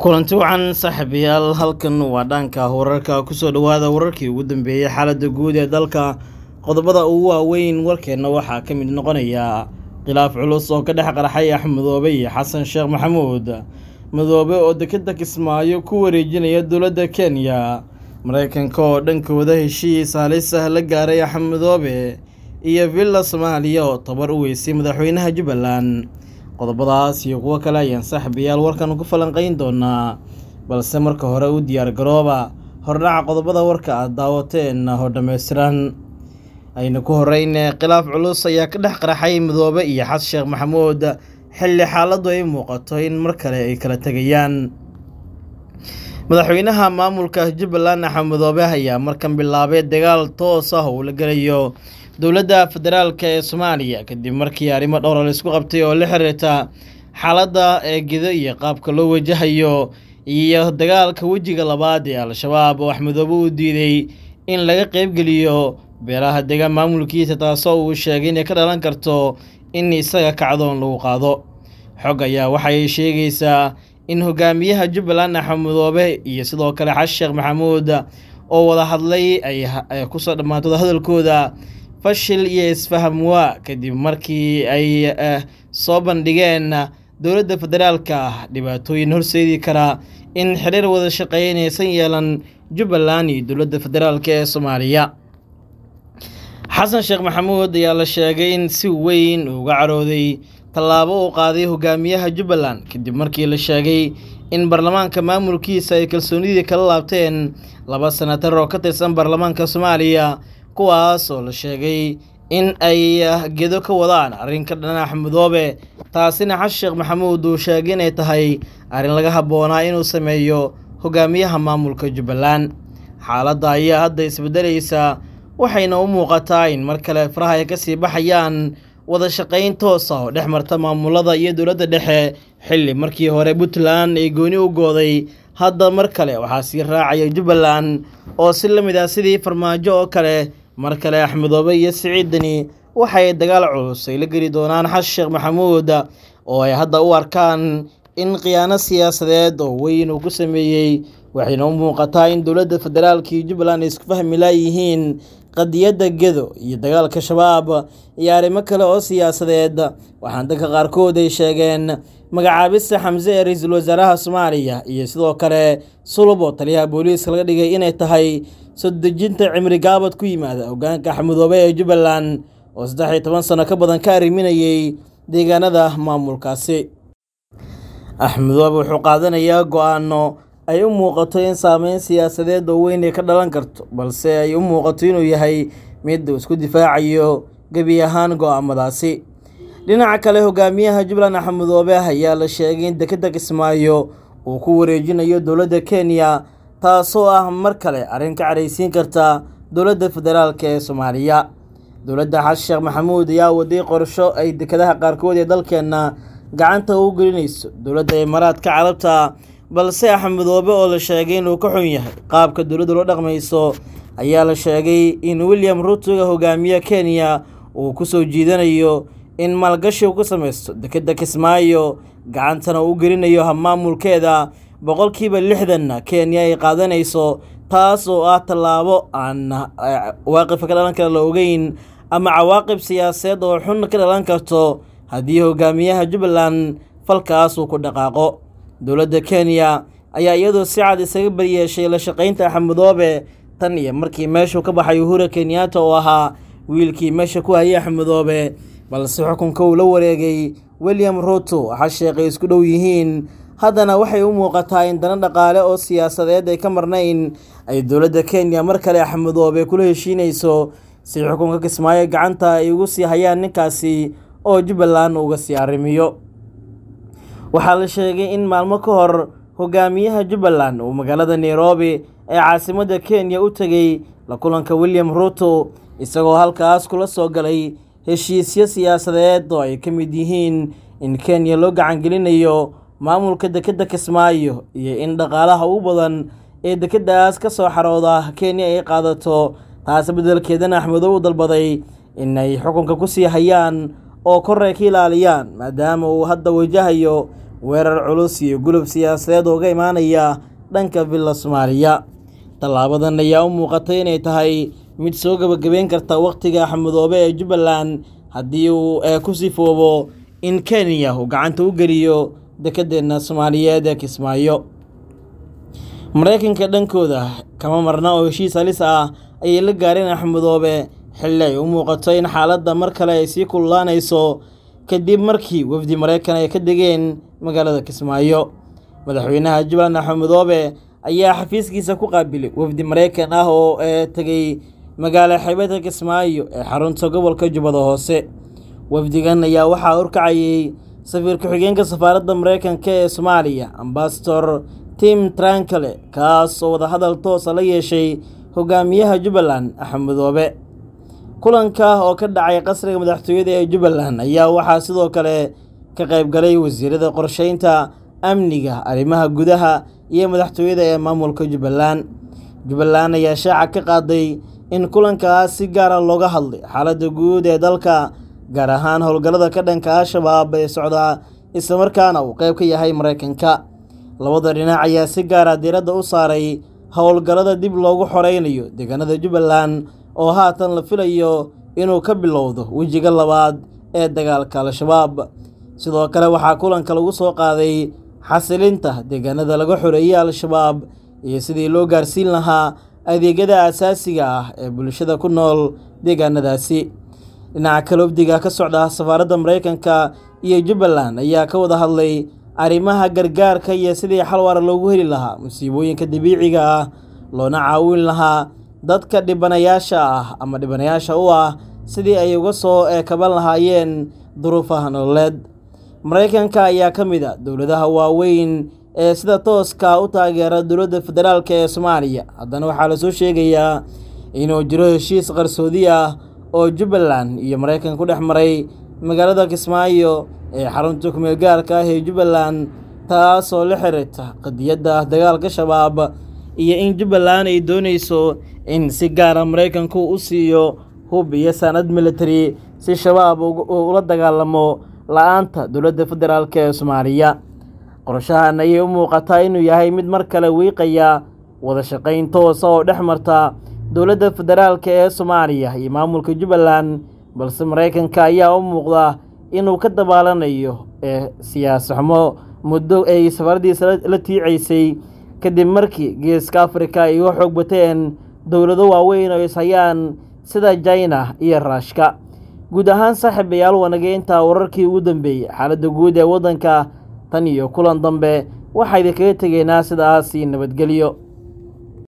kulanti wacan saaxiibayaal halkan waa dhaanka wararka ku soo dhowaada wararkii ugu dambeeyey xaaladda guud ee dalka qodobada ugu waaweyn warkeenna waxaa ka mid noqonaya khilaaf culus oo ka dhex qarxay axmedoobe iyo xasan sheekh maxamuud madoobe oo dekeda kismaayo ku wareejinaya dowladda kenya maraykanka oo dhankooda heshiis halisah la gaaray axmedoobe iyo villa soomaaliya oo tabar u weysay madaxweynaha jubbaland qodobadaas iyo kuwo kale ayaan saaxiibayaal warkan ku falanqayn doonaa balse marka hore u diyaar garooba hordhaca qodobada warka aad daawateen hor dhammaystiran aynu ku horeyne khilaaf culus ayaa ka dhex qaraxay midoobe iyo xasan sheekh maxamuud xilli xaaladdu ay muuqato in mar kale ay kala tegayaan madaxweynaha maamulka jubbaland axamedoobe ayaa markan bilaabay dagaal toos ah uu la gelayo dowladda federaalk ee soomaaliya kadib markii arrimo dhowra ah la isku qabtay oo la xiriirta xaaladda eegida iyo qaabka loo wajahayo iyo dagaalka wejiga labaad ee al-shabaab oo axmedoobe uu diiday in laga qaybgeliyo beeraha deegaan maamulkiisa taasoo uu sheegay inay ka dhalan karto in isaga kacdoon lagu qaado xog ayaa waxay sheegaysaa in hogaamiyaha jubbaland axmudoobe iyo sidoo kale xashi sheekh maxamuud oo wada hadlay ay ku kusoo dhammaantood hadalkooda fashil iyo isfaham kadib markii ay eh, soo bandhigeen dowladda federaalka dhibaatooyin horseedi karaa in xiriir wada shaqeeya yeelan jubbaland iyo dowladda federaalka ee soomaaliya xasan sheekh maxamuud ayaa la sheegay in si weyn uga carooday tallaabo uu qaaday hogaamiyaha jubbaland kadib markii la sheegay in baarlamaanka maamulkiisa ay kalsoonidii kala laabteen laba sanatar oo ka tirsan baarlamaanka soomaaliya kuwaas oo la sheegay in ay ah gedo ka wadaan arrin ka dhanax mudoobe taasina xasan maxamuud uu sheegay inay tahay arrin laga habboonaa inuu sameeyo hogaamiyaha maamulka jubbaland xaaladda ayaa hadda isbeddelaysa waxayna u muuqataa in mar kale faraha ay ka sii baxayaan wada shaqayn toosa oo dhex marta maamulada iyo dowladda dhexe xilli markii hore puntland ay gooni u gooday hadda mar kale waxaa sii raacaya jubbaland oo si la mid ah sidii farmaajo oo kale mar kale axmedoobe iyo siciidani waxay dagaal culus ay la geli doonaan xasan sheekh maxamuud oo ay hadda u arkaan in khiyaano siyaasadeed oo weyn uu ku sameeyey waxayna u muuqataa in dowladda federaalkii jubbaland ay isku fahmi laayihiin qadiyadda gedo iyo dagaalka shabaab iyo arrimo kale oo siyaasadeed waxaan dadka qaarkood ay sheegeen magacaabista xamse ee ra-iisul wasaaraha soomaaliya iyo sidoo kale sulub oo taliyaha booliiska laga dhigay inay tahay soo dejinta cimri gaabad ku yimaada hogaanka axmudoobe ee jubbaland oo saddex iyo toban sano ka badan ka arriminayey deegaanada maamulkaasi axmedwaabi wuxuu qaadanayaa go-aano ay u muuqato in saameyn siyaasadeed oo weyn ay ka dhalan karto balse ay u muuqato inuu yahay mid uu isku difaacayo gebi ahaan go-aamadaasi dhinaca kale hogaamiyaha jubbaland axmedoobe ayaa la sheegay in dekedda kismaayo uu ku wareejinayo dowladda kenya taasoo ah mar kale arrin ka caraysiin karta dowladda federaalk ee soomaaliya dowladda xasan sheekh maxamuud ayaa waday qorsho ay dekedaha qaarkood ee dalkeenna gacanta uu gelinayso dowladda imaaraadka carabta balse axmedoobe oo la sheegay inuu ka xun yahay qaabka dowladdu la dhaqmayso ayaa la sheegay in william rutuga hogaamiye kenya uu ku soo jiidanayo in maalgashi uu ka samaysto dekedda kismaayo gacantana uu gelinayo hamaamulkeeda boqolkiiba lixdanna kenya ay qaadanayso taas oo ah tallaabo aan eh, waaqifka ka dhalan kara la ogeyn ama cawaaqib siyaaseed oo xun ka dhalan karto haddii hogaamiyaha jubbaland falkaas uu ku dhaqaaqo dowladda kenya ayaa iyadoo si cad isaga baryeeshay la shaqaynta axmedoobe tan iyo markii meeshuu ka baxay uhura kenyaata oo ahaa wiilkii meesha ku hayay axmedoobe balse xukunka uu la wareegay william ruto waxa sheekay isku dhow yihiin haddana waxay u muuqataa in dana dhaqaale oo siyaasadeed ay ka marnayn ay dowladda kenya mar kale axmedoobe kula heshiinayso si xukunka kismaayo gacanta ay ugu sii hayaan ninkaasi oo jubbaland uga sii arrimiyo waxaa la sheegay in maalmo ka hor hoggaamiyaha jubbaland uu magaalada nairobi ee caasimadda kenya u tegay la kulanka william ruto isagoo halkaas kula soo galay heshiisyo siyaasadeed oo ay ka mid yihiin in kenya loo gacangelinayo maamulka dekedda kismaayo iyo in dhaqaalaha ugu badan ee dekeddaas ka soo xarooda kenya ay qaadato taas beddelkeedana axmedow u dalbaday inay xukunka ku sii hayaan oo korey ka ilaaliyaan maadaama uu hadda wajahayo weerar culus iyo gulub siyaasadeed uga imaanaya dhanka villa soomaaliya tallaabadan ayaa u muuqatay inay tahay mid soo gebagabeyn karta wakhtiga xamudoobe ee jubbaland haddii uu ee ku sifoobo in kenya uu gacanta u geliyo dekedeenna soomaaliyeed ee kismaayo maraykanka dhankooda kama marna oo heshiis halis ah ayay la gaareen axmudoobe xilli ay u muuqato in xaaladda mar kale ay sii kululaanayso kadib markii wafdi maraykan ay ka degeen magaalada kismaayo madaxweynaha jubbaland axmed midoobe ayaa xafiiskiisa ku qaabilay wafdi maraykan ah oo ee eh, tegay magaalo xeebadda kismaayo ee xarunta gobolka jubbada hoose wafdigan ayaa waxaa horkacayey safiir ku-xigeenka safaaradda maraykanka ee soomaaliya ambasador tim trankale kaas oo wadahadal toosa ah la yeeshay hogaamiyaha jubbaland axmed midoobe kulanka oo ka dhacay qasriga madaxtooyada ee jubbaland ayaa waxaa sidoo kale ka qaybgalay wasiirada qorshaynta amniga arrimaha gudaha iyo madaxtooyada ee maamulka jubbaland jubbaland ayaa shaaca ka qaaday in kulankaas si gaara ah looga hadlay xaaladda guud ee dalka gaar ahaan howlgallada ka dhanka al-shabaab ee socdaa islamarkaana uu qayb ka yahay maraykanka labada dhinac ayaa si gaara ah diiradda u saaray howlgallada dib loogu xoraynayo deegaanada jubbaland oo haatan la filayo inuu ka bilowdo wejiga labaad ee dagaalka al-shabaab sidoo kale waxaa kulanka lagu soo qaaday xasilinta deegaanada laga xoreeyey al-shabaab iyo sidii loo gaarsiin lahaa adeegyada aasaasiga ah ee bulshada ku nool deegaanadaasi dhinaca kalobdiga ka socda safaaradda maraykanka iyo jubbaland ayaa ka wada hadlay arrimaha gargaarka iyo sidii xalwara loogu heli lahaa musiibooyinka dabiiciga ah loona caawin lahaa dadka dhibanayaasha ah ama dhibanayaasha u ah sidii ay uga soo eekaban lahaayeen duruufaha nololeed maraykanka ayaa ka mid a ah dowladaha waaweyn ee sida tooska u taageera dowladda federaalk ee soomaaliya haddana waxaa lasoo sheegayaa inuu jiro heshiis qarsoodi ah oo jubbaland iyo maraykanka ku dhex maray magaalada kismaayo ee xarunta kumeelgaarka ah ee jubbaland taasoo la xiriirta qadiyadda dagaalka shabaab iyo in jubbaland ay doonayso in si gaara ah maraykanku u siiyo hub iyo sanad militari si shabaab uu ula dagaalamo la'aanta aanta dowladda federaalk ee soomaaliya qorshahan ayay u muuqataa inuu yahay mid mar kale wiiqaya wada shaqayn toosa ah oo dhex marta dowladda federaalka ee soomaaliya iyo maamulka jubbaland balse maraykanka ayaa u muuqda inuu ka dabaalanayo ee eh, siyaas muddo ay safaradiisa la tiicaysay kadib markii geeska afrika ay uga xoog bateen dowlado waaweyn oo ishayaan sida jaina iyo raashka guud ahaan saaxiibayaal wanageynta wararkii ugu dambeeyey xaaladda guud ee waddanka tan iyo kulan dambe waxaa idinkaga tegaynaa sidaasi nabadgelyo